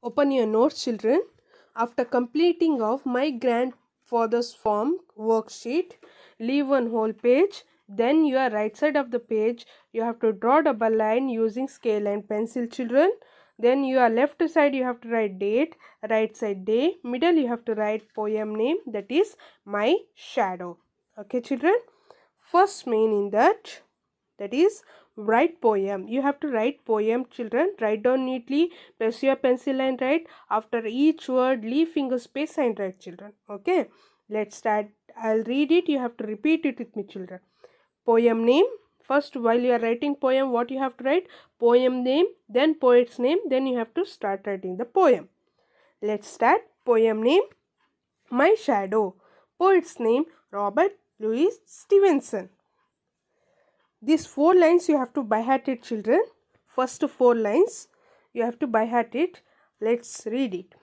Open your notes children. After completing of my grandfather's form worksheet, leave one whole page. Then your right side of the page, you have to draw double line using scale and pencil children. Then your left side you have to write date, right side day, middle you have to write poem name that is my shadow. Okay children, first main in that that is write poem you have to write poem children write down neatly press your pencil and write after each word leave finger space and write children okay let's start i'll read it you have to repeat it with me children poem name first while you are writing poem what you have to write poem name then poet's name then you have to start writing the poem let's start poem name my shadow poet's name robert louis stevenson these four lines you have to by hat it children. First four lines you have to by hat it. Let's read it.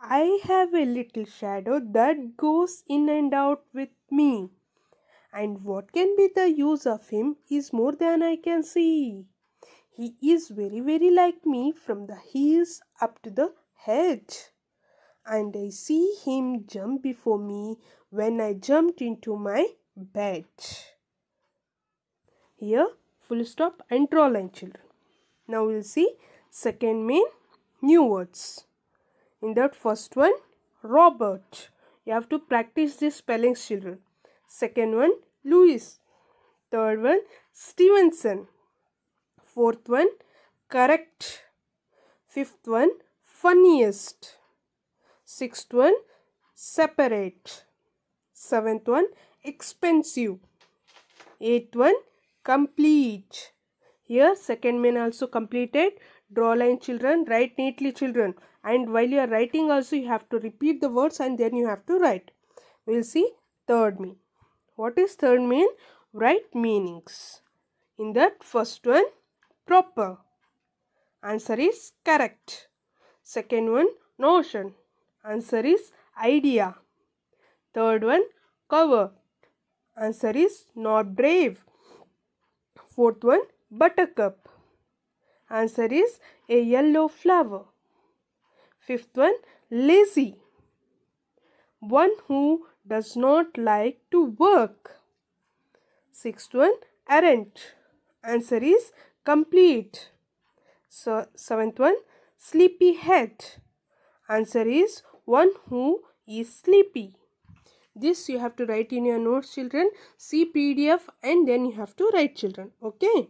I have a little shadow that goes in and out with me. And what can be the use of him is more than I can see. He is very very like me from the heels up to the head. And I see him jump before me when I jumped into my bed here full stop and draw line children. Now we'll see second main new words. In that first one Robert. You have to practice these spellings children. Second one Louis. Third one Stevenson. Fourth one correct. Fifth one funniest. Sixth one separate. Seventh one expensive. Eighth one complete here second main also completed draw line children write neatly children and while you are writing also you have to repeat the words and then you have to write we will see third mean what is third mean write meanings in that first one proper answer is correct second one notion answer is idea third one cover answer is not brave Fourth one, buttercup. Answer is a yellow flower. Fifth one, lazy. One who does not like to work. Sixth one, errant. Answer is complete. So, seventh one, sleepy head. Answer is one who is sleepy this you have to write in your notes children see pdf and then you have to write children okay